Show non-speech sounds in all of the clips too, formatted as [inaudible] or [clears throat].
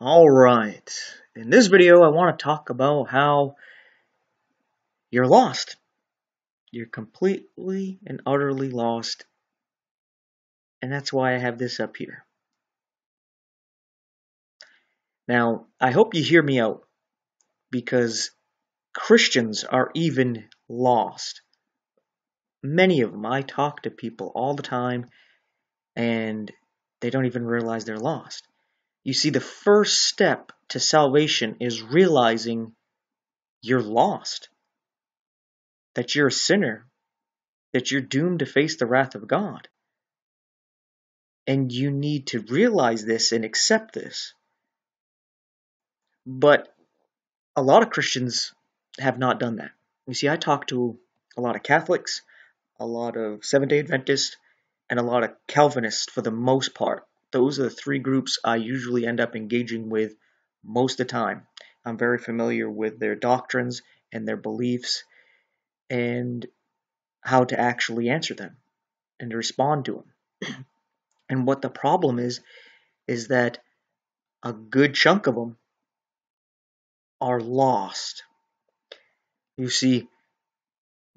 Alright, in this video I want to talk about how you're lost. You're completely and utterly lost, and that's why I have this up here. Now, I hope you hear me out, because Christians are even lost. Many of them, I talk to people all the time, and they don't even realize they're lost. You see, the first step to salvation is realizing you're lost, that you're a sinner, that you're doomed to face the wrath of God. And you need to realize this and accept this. But a lot of Christians have not done that. You see, I talk to a lot of Catholics, a lot of Seventh day Adventists, and a lot of Calvinists for the most part those are the three groups I usually end up engaging with most of the time. I'm very familiar with their doctrines and their beliefs and how to actually answer them and to respond to them. [clears throat] and what the problem is, is that a good chunk of them are lost. You see,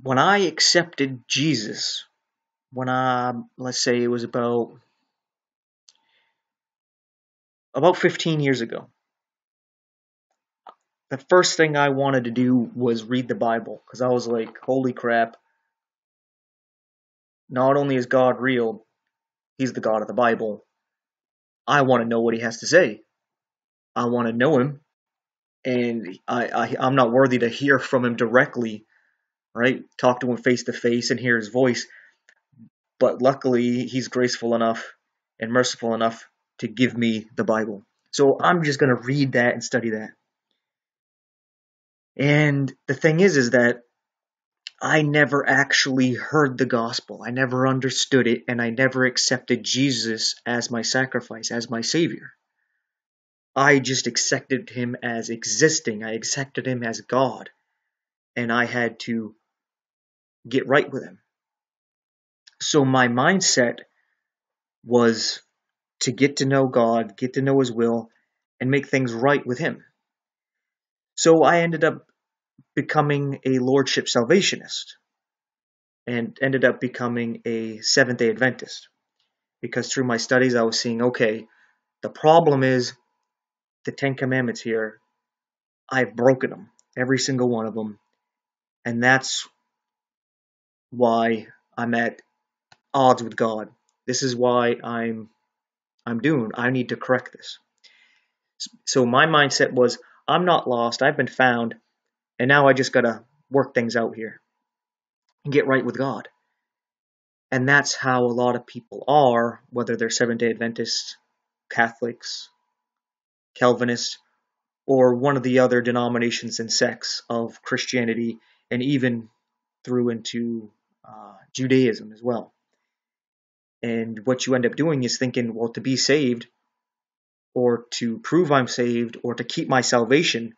when I accepted Jesus, when I, let's say it was about about 15 years ago, the first thing I wanted to do was read the Bible because I was like, holy crap. Not only is God real, He's the God of the Bible. I want to know what He has to say. I want to know Him, and I, I, I'm not worthy to hear from Him directly, right? Talk to Him face to face and hear His voice. But luckily, He's graceful enough and merciful enough to give me the Bible. So I'm just going to read that and study that. And the thing is, is that I never actually heard the gospel. I never understood it, and I never accepted Jesus as my sacrifice, as my savior. I just accepted him as existing. I accepted him as God. And I had to get right with him. So my mindset was to get to know God, get to know His will, and make things right with Him. So I ended up becoming a Lordship Salvationist and ended up becoming a Seventh day Adventist because through my studies I was seeing okay, the problem is the Ten Commandments here, I've broken them, every single one of them, and that's why I'm at odds with God. This is why I'm I'm doomed. I need to correct this. So my mindset was, I'm not lost. I've been found. And now I just got to work things out here and get right with God. And that's how a lot of people are, whether they're Seventh day Adventists, Catholics, Calvinists, or one of the other denominations and sects of Christianity, and even through into uh, Judaism as well. And what you end up doing is thinking, well, to be saved, or to prove I'm saved, or to keep my salvation,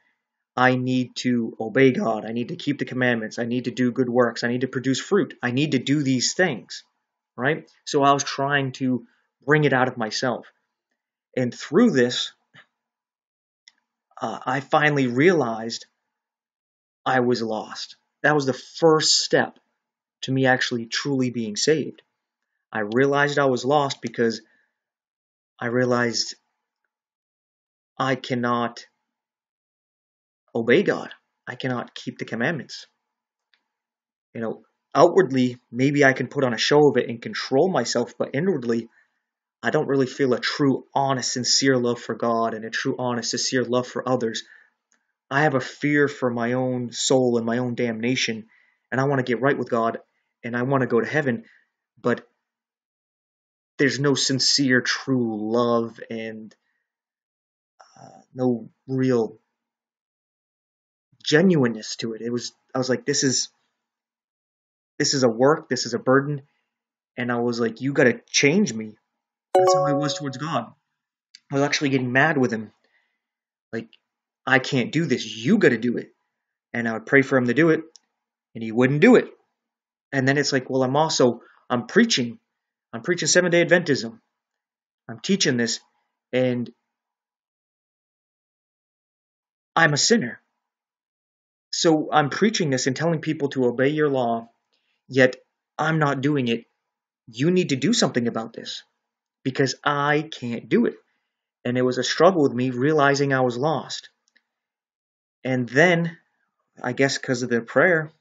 I need to obey God. I need to keep the commandments. I need to do good works. I need to produce fruit. I need to do these things, right? So I was trying to bring it out of myself. And through this, uh, I finally realized I was lost. That was the first step to me actually truly being saved. I realized I was lost because I realized I cannot obey God. I cannot keep the commandments. You know, outwardly, maybe I can put on a show of it and control myself, but inwardly, I don't really feel a true, honest, sincere love for God and a true, honest, sincere love for others. I have a fear for my own soul and my own damnation, and I want to get right with God and I want to go to heaven, but there's no sincere true love and uh, no real genuineness to it. It was I was like this is this is a work, this is a burden, and I was like you got to change me. That's how I was towards God. I was actually getting mad with him. Like I can't do this. You got to do it. And I would pray for him to do it, and he wouldn't do it. And then it's like, well, I'm also I'm preaching I'm preaching Seventh day Adventism. I'm teaching this, and I'm a sinner. So I'm preaching this and telling people to obey your law, yet I'm not doing it. You need to do something about this because I can't do it. And it was a struggle with me realizing I was lost. And then, I guess because of their prayer,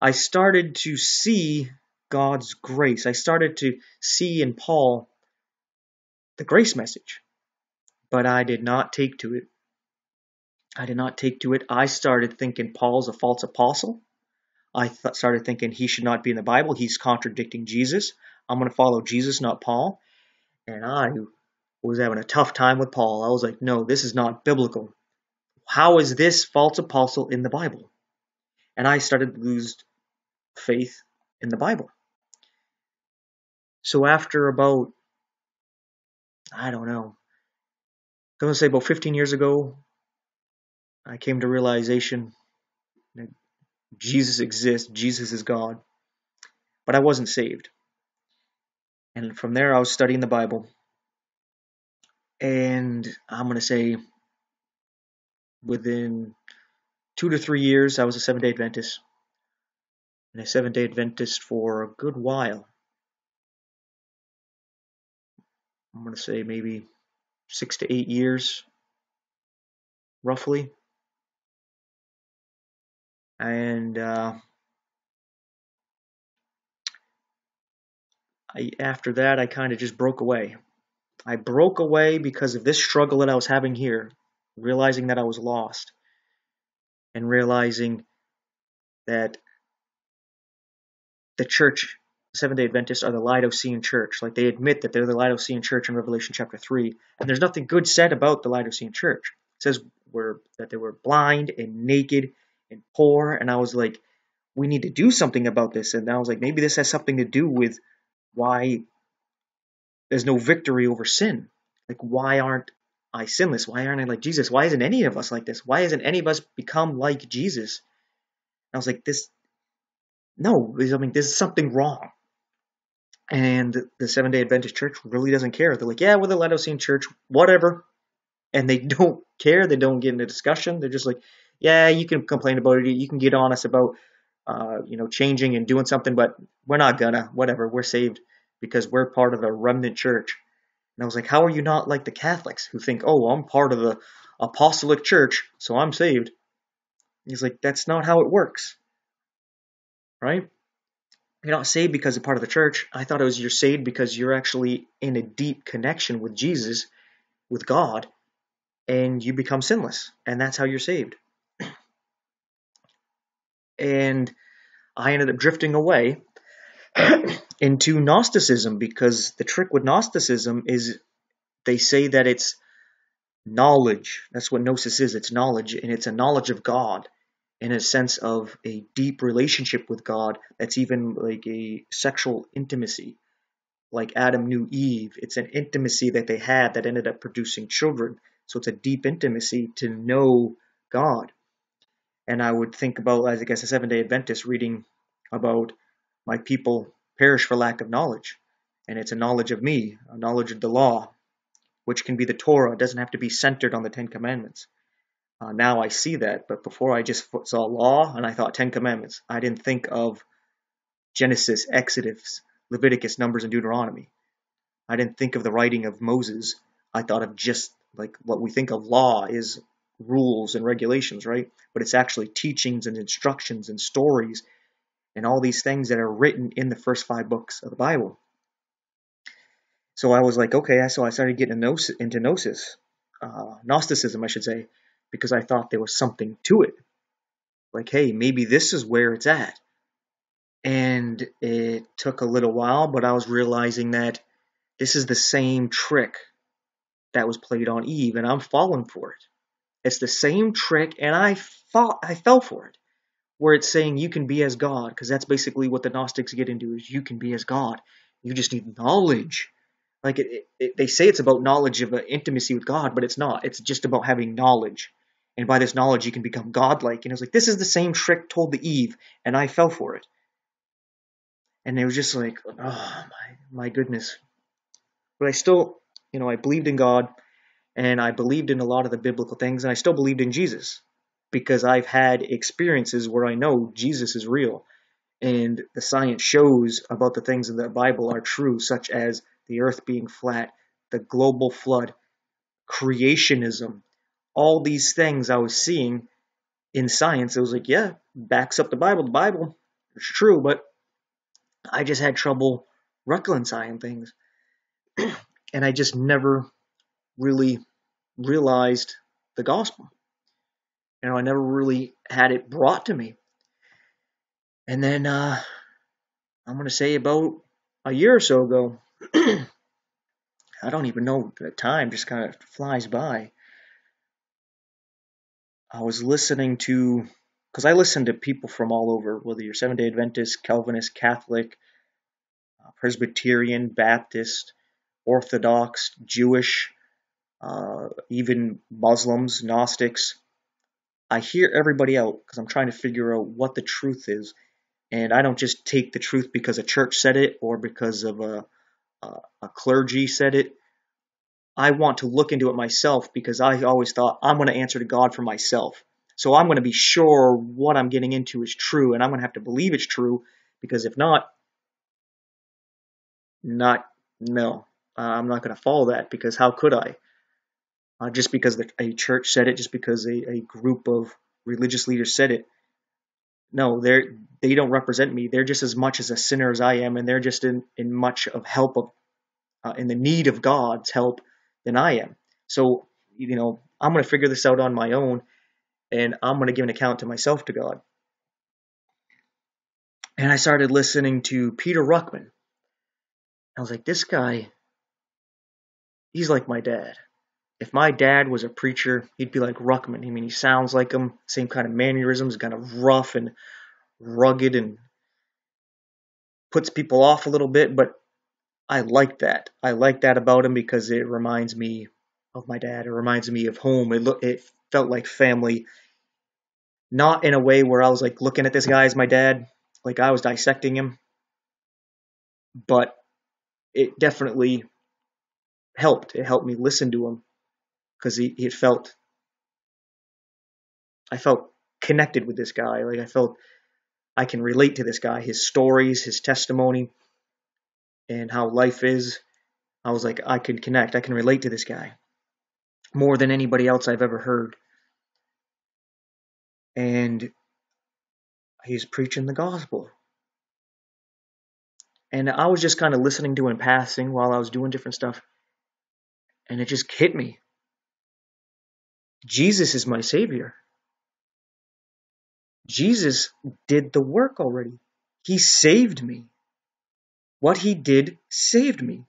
I started to see God's grace. I started to see in Paul the grace message, but I did not take to it. I did not take to it. I started thinking Paul's a false apostle. I th- started thinking he should not be in the Bible. He's contradicting Jesus. I'm going to follow Jesus, not Paul. And I was having a tough time with Paul. I was like, no, this is not biblical. How is this false apostle in the Bible? And I started to lose faith in the Bible. So after about, I don't know, I'm going to say about 15 years ago, I came to realization that Jesus exists, Jesus is God, but I wasn't saved. And from there, I was studying the Bible. And I'm going to say within two to three years, I was a Seventh day Adventist and a Seventh day Adventist for a good while. I'm going to say maybe six to eight years, roughly. And uh, I, after that, I kind of just broke away. I broke away because of this struggle that I was having here, realizing that I was lost, and realizing that the church, Seventh day Adventists, are the Laodicean church. Like they admit that they're the Laodicean church in Revelation chapter 3. And there's nothing good said about the Laodicean church. It says that they were blind and naked and poor. And I was like, we need to do something about this. And I was like, maybe this has something to do with why there's no victory over sin. Like, why aren't I sinless? Why aren't I like Jesus? Why isn't any of us like this? Why isn't any of us become like Jesus? And I was like, this no, I mean, there's something wrong. And the Seven day Adventist Church really doesn't care. They're like, yeah, we're the Laodicean Church, whatever. And they [laughs] don't care. They don't get into discussion. They're just like, yeah, you can complain about it. You can get on us about, uh, you know, changing and doing something, but we're not gonna. Whatever. We're saved because we're part of the remnant church. And I was like, how are you not like the Catholics who think, oh, I'm part of the apostolic church, so I'm saved? He's like, that's not how it works right? You're not saved because you're part of the church. I thought it was you're saved because you're actually in a deep connection with Jesus, with God, and you become sinless. And that's how you're saved. [clears throat] and I ended up drifting away [clears throat] into Gnosticism because the trick with Gnosticism is they say that it's knowledge. That's what gnosis is it's knowledge, and it's a knowledge of God in a sense of a deep relationship with God that's even like a sexual intimacy. Like Adam knew Eve, it's an intimacy that they had that ended up producing children. So it's a deep intimacy to know God. And I would think about, as I guess, a seven day Adventist reading about my people perish for lack of knowledge. And it's a knowledge of me, a knowledge of the law, which can be the Torah. It doesn't have to be centered on the Ten Commandments. Uh, now I see that, but before I just saw law and I thought Ten Commandments. I didn't think of Genesis, Exodus, Leviticus, Numbers, and Deuteronomy. I didn't think of the writing of Moses. I thought of just like what we think of law is rules and regulations, right? But it's actually teachings and instructions and stories and all these things that are written in the first five books of the Bible. So I was like, okay, so I started getting into Gnosis, uh, Gnosticism, I should say because I thought there was something to it. Like, hey, maybe this is where it's at. And it took a little while, but I was realizing that this is the same trick that was played on Eve, and I'm falling for it. It's the same trick, and I fall, I fell for it, where it's saying you can be as God, because that's basically what the Gnostics get into is you can be as God. You just need knowledge. Like it, it, they say it's about knowledge of intimacy with God, but it's not. It's just about having knowledge and by this knowledge you can become godlike. And I was like, this is the same trick told to Eve, and I fell for it. And it was just like, oh my, my goodness. But I still, you know, I believed in God, and I believed in a lot of the biblical things, and I still believed in Jesus because I've had experiences where I know Jesus is real, and the science shows about the things in the Bible are true, such as the earth being flat, the global flood, creationism, all these things I was seeing in science. It was like, yeah, backs up the Bible. The Bible is true, but I just had trouble reconciling things. [clears throat] and I just never really realized the gospel. You know, I never really had it brought to me. And then uh, I'm going to say about a year or so ago, [clears throat] I don't even know the time, just kind of flies by. I was listening to, because I listen to people from all over, whether you're Seventh day Adventist, Calvinist, Catholic, uh, Presbyterian, Baptist, Orthodox, Jewish, uh, even Muslims, Gnostics. I hear everybody out because I'm trying to figure out what the truth is. And I don't just take the truth because a church said it or because of a, a, a clergy said it. I want to look into it myself because I always thought I'm going to answer to God for myself. So I'm going to be sure what I'm getting into is true and I'm going to have to believe it's true because if not, not, no, uh, I'm not going to follow that because how could I? Uh, just because the, a church said it, just because a, a group of religious leaders said it. No, they're, they don't represent me. They're just as much as a sinner as I am, and they're just in, in much of help of, uh, in the need of God's help than I am. So, you know, I'm going to figure this out on my own and I'm going to give an account to myself to God. And I started listening to Peter Ruckman. I was like, this guy, he's like my dad. If my dad was a preacher, he'd be like Ruckman. I mean, he sounds like him, same kind of mannerisms, kind of rough and rugged and puts people off a little bit, but I like that. I like that about him because it reminds me of my dad. It reminds me of home. It look it felt like family. Not in a way where I was like looking at this guy as my dad, like I was dissecting him. But it definitely helped. It helped me listen to him because he it felt I felt connected with this guy. Like I felt I can relate to this guy, his stories, his testimony and how life is, I was like, I can connect. I can relate to this guy more than anybody else I've ever heard. And he's preaching the gospel. And I was just kind of listening to him passing while I was doing different stuff. And it just hit me. Jesus is my Savior. Jesus did the work already. He saved me. What he did saved me.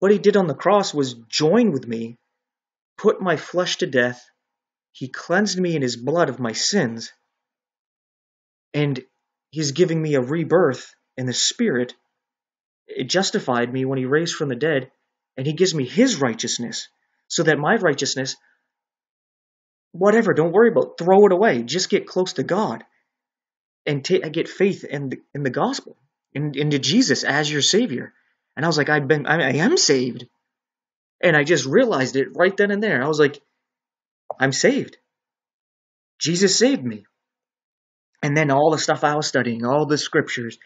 What he did on the cross was join with me, put my flesh to death. He cleansed me in his blood of my sins. And he's giving me a rebirth in the spirit. It justified me when he raised from the dead, and he gives me his righteousness so that my righteousness, whatever, don't worry about, throw it away. Just get close to God and t- I get faith in the, in the gospel, in, into Jesus as your Savior. And I was like, I've been, I, I am saved. And I just realized it right then and there. I was like, I'm saved. Jesus saved me. And then all the stuff I was studying, all the scriptures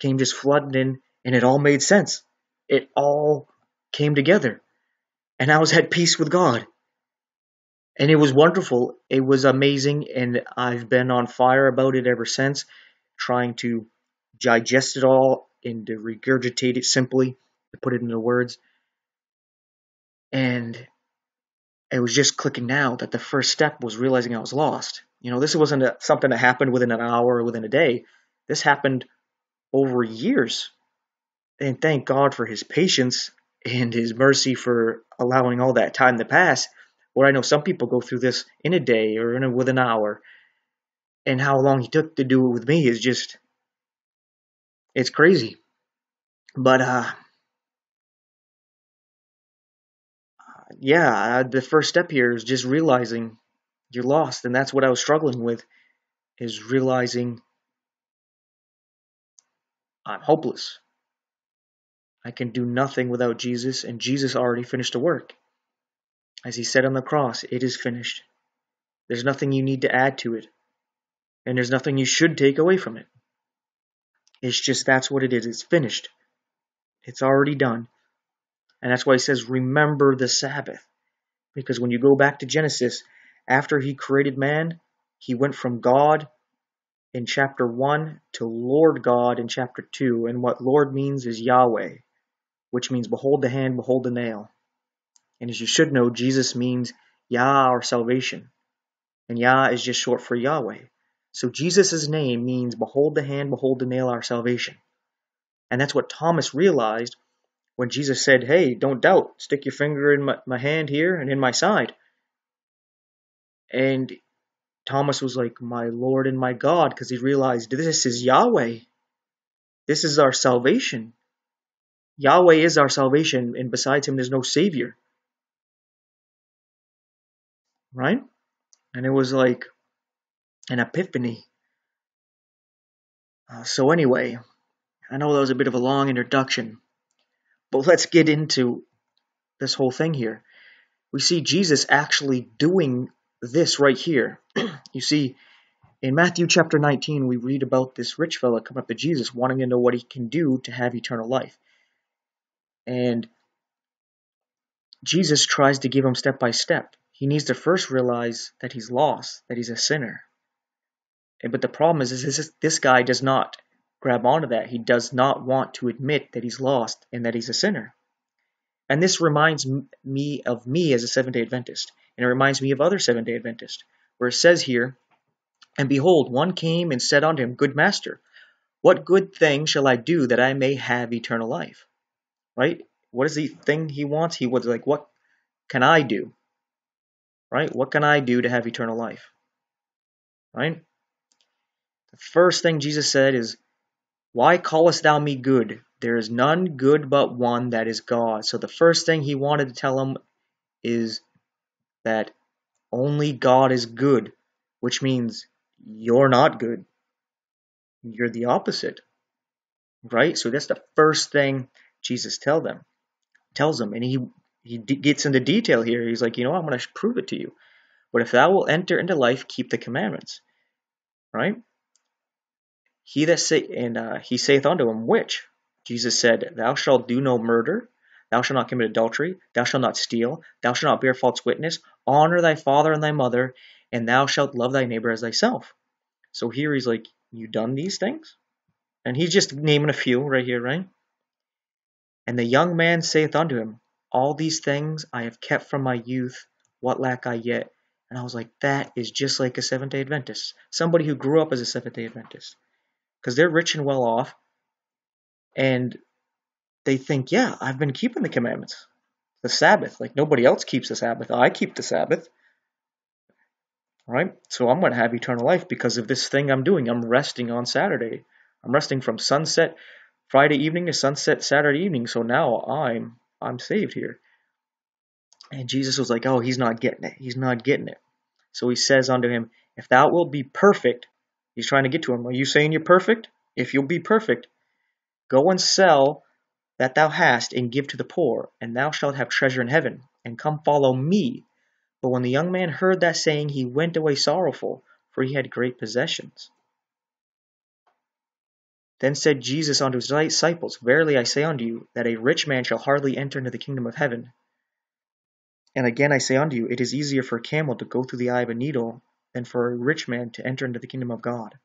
came just flooding in, and it all made sense. It all came together. And I was at peace with God and it was wonderful. It was amazing, and I've been on fire about it ever since, trying to digest it all and to regurgitate it simply, to put it into words. And it was just clicking now that the first step was realizing I was lost. You know, this wasn't a, something that happened within an hour or within a day. This happened over years. And thank God for his patience and his mercy for allowing all that time to pass or I know some people go through this in a day or in a, with an hour. And how long he took to do it with me is just, it's crazy. But, uh, yeah, the first step here is just realizing you're lost. And that's what I was struggling with is realizing I'm hopeless. I can do nothing without Jesus, and Jesus already finished the work. As he said on the cross, it is finished. There's nothing you need to add to it, and there's nothing you should take away from it. It's just that's what it is. It's finished. It's already done. And that's why he says, remember the Sabbath. Because when you go back to Genesis, after he created man, he went from God in chapter 1 to Lord God in chapter 2. And what Lord means is Yahweh, which means behold the hand, behold the nail. And as you should know, Jesus means Yah or salvation. And Yah is just short for Yahweh. So Jesus' name means behold the hand, behold the nail, our salvation. And that's what Thomas realized when Jesus said, Hey, don't doubt, stick your finger in my, my hand here and in my side. And Thomas was like, My Lord and my God, because he realized this is Yahweh. This is our salvation. Yahweh is our salvation, and besides him, there's no Savior right? And it was like an epiphany. Uh, so, anyway, I know that was a bit of a long introduction, but let's get into this whole thing here. We see Jesus actually doing this right here. [clears throat] you see, in Matthew chapter 19, we read about this rich fellow coming up to Jesus wanting to know what he can do to have eternal life. And Jesus tries to give him step by step he needs to first realize that he's lost, that he's a sinner. but the problem is, is this, this guy does not grab onto that. He does not want to admit that he's lost and that he's a sinner. And this reminds me of me as a Seventh day Adventist. And it reminds me of other Seventh day Adventists, where it says here, And behold, one came and said unto him, Good master, what good thing shall I do that I may have eternal life? Right? What is the thing he wants? He was like, What can I do right? What can I do to have eternal life? Right? The first thing Jesus said is, Why callest thou me good? There is none good but one, that is God. So the first thing he wanted to tell him is that only God is good, which means you're not good. You're the opposite. Right? So that's the first thing Jesus tell them, tells them. And he he d- gets into detail here. He's like, you know, I'm going to prove it to you. But if thou will enter into life, keep the commandments. Right? He that say, and uh, he saith unto him, which? Jesus said, Thou shalt do no murder. Thou shalt not commit adultery. Thou shalt not steal. Thou shalt not bear false witness. Honor thy father and thy mother, and thou shalt love thy neighbor as thyself. So here he's like, You done these things? And he's just naming a few right here, right? And the young man saith unto him, all these things I have kept from my youth, what lack I yet? And I was like, that is just like a Seventh day Adventist, somebody who grew up as a Seventh day Adventist. Because they're rich and well off, and they think, yeah, I've been keeping the commandments, the Sabbath. Like nobody else keeps the Sabbath. I keep the Sabbath. All right? So I'm going to have eternal life because of this thing I'm doing. I'm resting on Saturday. I'm resting from sunset Friday evening to sunset Saturday evening. So now I'm I'm saved here. And Jesus was like, Oh, he's not getting it. He's not getting it. So he says unto him, If thou wilt be perfect, he's trying to get to him. Are you saying you're perfect? If you'll be perfect, go and sell that thou hast and give to the poor, and thou shalt have treasure in heaven. And come follow me. But when the young man heard that saying, he went away sorrowful, for he had great possessions. Then said Jesus unto his disciples, Verily I say unto you, that a rich man shall hardly enter into the kingdom of heaven. And again I say unto you, it is easier for a camel to go through the eye of a needle than for a rich man to enter into the kingdom of God.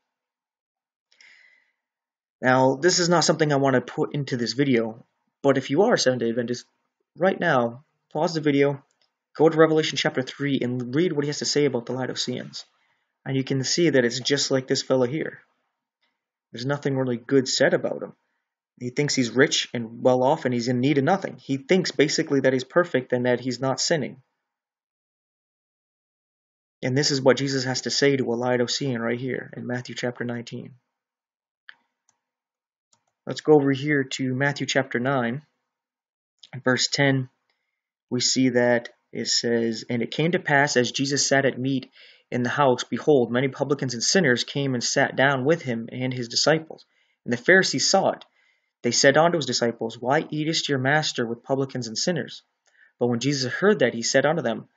Now, this is not something I want to put into this video, but if you are a Seventh day Adventist, right now, pause the video, go to Revelation chapter 3, and read what he has to say about the Laodiceans. And you can see that it's just like this fellow here. There's nothing really good said about him. He thinks he's rich and well off and he's in need of nothing. He thinks basically that he's perfect and that he's not sinning. And this is what Jesus has to say to a Laodicean right here in Matthew chapter 19. Let's go over here to Matthew chapter 9, verse 10. We see that it says, And it came to pass as Jesus sat at meat in the house, behold, many publicans and sinners came and sat down with him and his disciples. And the Pharisees saw it. They said unto his disciples, Why eatest your master with publicans and sinners? But when Jesus heard that, he said unto them,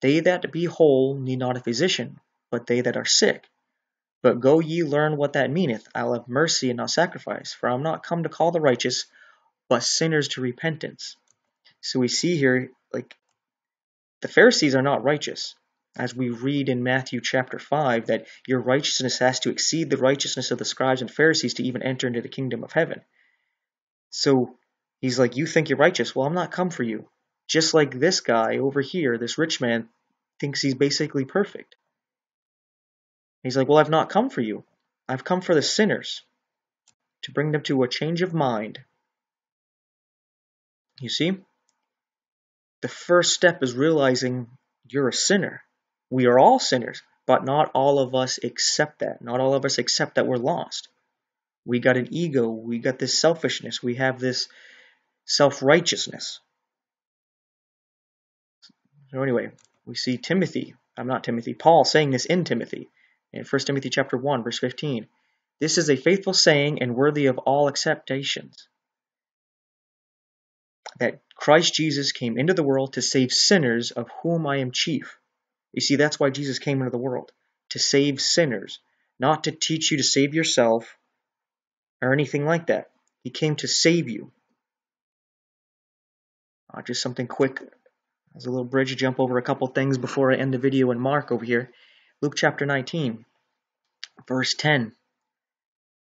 They that be whole need not a physician, but they that are sick. But go ye learn what that meaneth. I'll have mercy and not sacrifice, for I am not come to call the righteous, but sinners to repentance. So we see here, like, the Pharisees are not righteous as we read in Matthew chapter 5, that your righteousness has to exceed the righteousness of the scribes and Pharisees to even enter into the kingdom of heaven. So he's like, You think you're righteous? Well, I'm not come for you. Just like this guy over here, this rich man, thinks he's basically perfect. He's like, Well, I've not come for you. I've come for the sinners to bring them to a change of mind. You see? The first step is realizing you're a sinner we are all sinners, but not all of us accept that. Not all of us accept that we're lost. We got an ego, we got this selfishness, we have this self righteousness. So, anyway, we see Timothy, I'm not Timothy, Paul saying this in Timothy, in 1 Timothy chapter 1, verse 15. This is a faithful saying and worthy of all acceptations that Christ Jesus came into the world to save sinners, of whom I am chief. You see, that's why Jesus came into the world to save sinners, not to teach you to save yourself or anything like that. He came to save you. Uh, just something quick as a little bridge jump over a couple things before I end the video and Mark over here. Luke chapter 19, verse 10.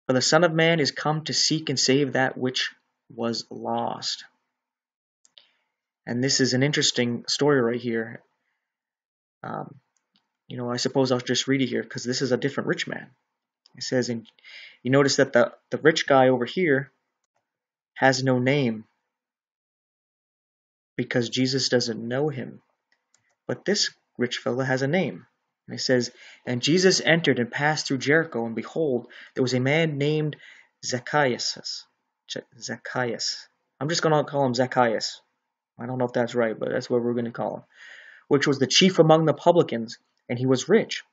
For the Son of Man is come to seek and save that which was lost. And this is an interesting story right here. Um, you know, I suppose I'll just read it here because this is a different rich man. It says, and you notice that the, the rich guy over here has no name because Jesus doesn't know him. But this rich fellow has a name. And it says, And Jesus entered and passed through Jericho, and behold, there was a man named Zacchaeus. Zacchaeus. I'm just going to call him Zacchaeus. I don't know if that's right, but that's what we're going to call him which was the chief among the publicans, and he was rich.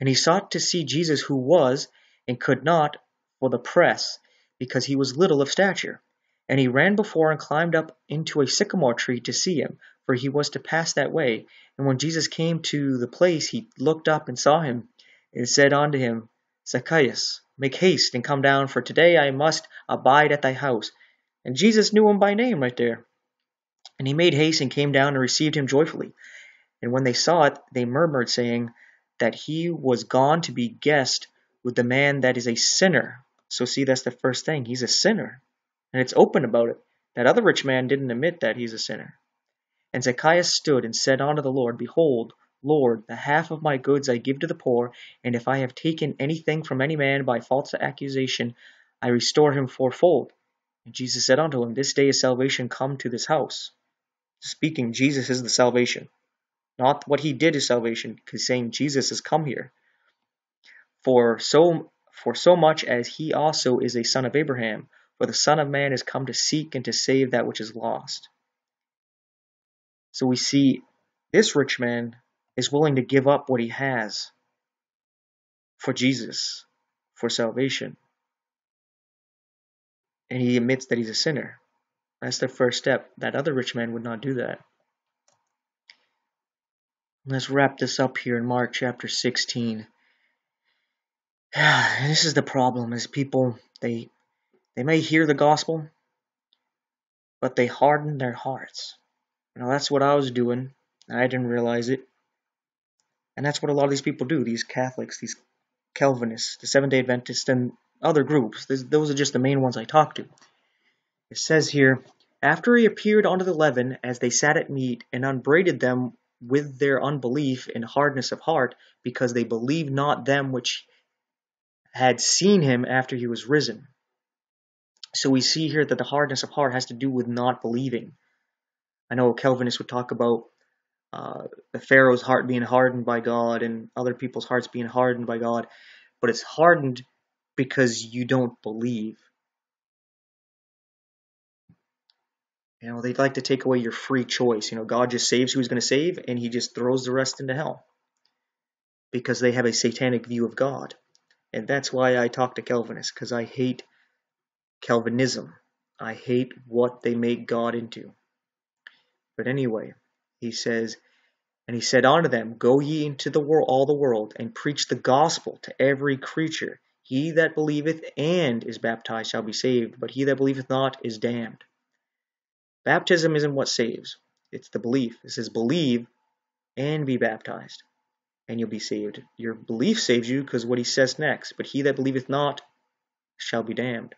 And he sought to see Jesus, who was, and could not, for the press, because he was little of stature. And he ran before and climbed up into a sycamore tree to see him, for he was to pass that way. And when Jesus came to the place, he looked up and saw him, and said unto him, Zacchaeus, make haste and come down, for today I must abide at thy house. And Jesus knew him by name right there. And he made haste and came down and received him joyfully. And when they saw it, they murmured, saying that he was gone to be guest with the man that is a sinner. So, see, that's the first thing. He's a sinner. And it's open about it. That other rich man didn't admit that he's a sinner. And Zacchaeus stood and said unto the Lord, Behold, Lord, the half of my goods I give to the poor, and if I have taken anything from any man by false accusation, I restore him fourfold. And Jesus said unto him, This day is salvation come to this house. Speaking, Jesus is the salvation not what he did is salvation, because saying Jesus has come here. For so for so much as he also is a son of Abraham, for the Son of Man is come to seek and to save that which is lost. So we see this rich man is willing to give up what he has for Jesus, for salvation. And he admits that he's a sinner. That's the first step. That other rich man would not do that. Let's wrap this up here in Mark chapter 16. Yeah, [sighs] this is the problem is people they they may hear the gospel, but they harden their hearts. You know, that's what I was doing, and I didn't realize it. And that's what a lot of these people do, these Catholics, these Calvinists, the Seventh-day Adventists, and other groups. Those are just the main ones I talk to. It says here, After he appeared unto the leaven, as they sat at meat, and unbraided them with their unbelief and hardness of heart, because they believed not them which had seen him after he was risen. So we see here that the hardness of heart has to do with not believing. I know Calvinists would talk about uh, the Pharaoh's heart being hardened by God and other people's hearts being hardened by God, but it's hardened because you don't believe. You know, they'd like to take away your free choice. You know, God just saves who he's going to save and he just throws the rest into hell because they have a satanic view of God. And that's why I talk to Calvinists because I hate Calvinism. I hate what they make God into. But anyway, he says, and he said unto them, Go ye into the world, all the world, and preach the gospel to every creature. He that believeth and is baptized shall be saved, but he that believeth not is damned. Baptism isn't what saves, it's the belief. It says, believe and be baptized, and you'll be saved. Your belief saves you because what he says next, but he that believeth not shall be damned.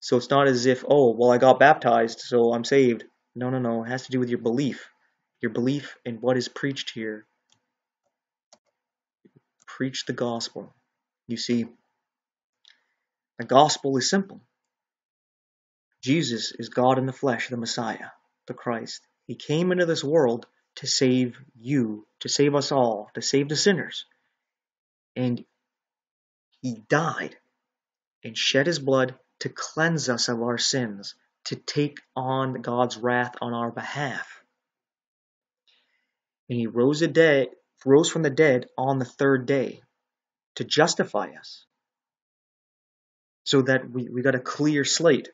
So it's not as if, oh, well, I got baptized, so I'm saved. No, no, no. It has to do with your belief, your belief in what is preached here. Preach the gospel. You see, the gospel is simple. Jesus is God in the flesh, the Messiah, the Christ. He came into this world to save you, to save us all, to save the sinners. And he died and shed his blood to cleanse us of our sins, to take on God's wrath on our behalf. And he rose, dead, rose from the dead on the third day to justify us so that we, we got a clear slate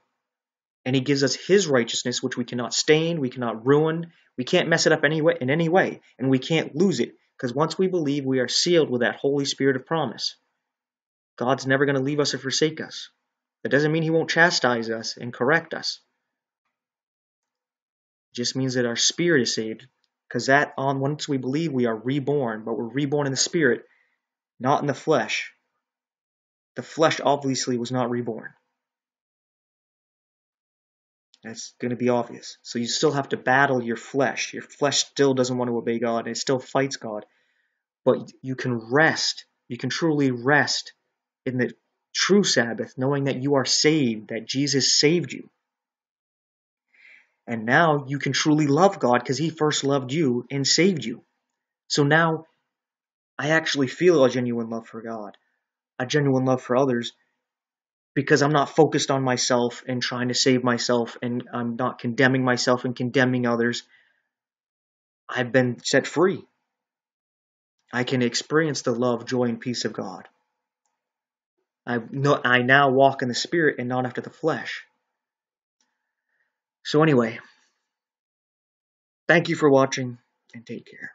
and he gives us his righteousness, which we cannot stain, we cannot ruin, we can't mess it up in any way, and we can't lose it, because once we believe, we are sealed with that Holy Spirit of promise. God's never going to leave us or forsake us. That doesn't mean he won't chastise us and correct us. It just means that our spirit is saved, because that on once we believe, we are reborn, but we're reborn in the spirit, not in the flesh. The flesh obviously was not reborn. That's going to be obvious. So you still have to battle your flesh. Your flesh still doesn't want to obey God, and it still fights God. But you can rest. You can truly rest in the true Sabbath, knowing that you are saved, that Jesus saved you. And now you can truly love God because He first loved you and saved you. So now I actually feel a genuine love for God, a genuine love for others, because I'm not focused on myself and trying to save myself and I'm not condemning myself and condemning others. I've been set free. I can experience the love, joy, and peace of God. I, know, I now walk in the Spirit and not after the flesh. So, anyway, thank you for watching and take care.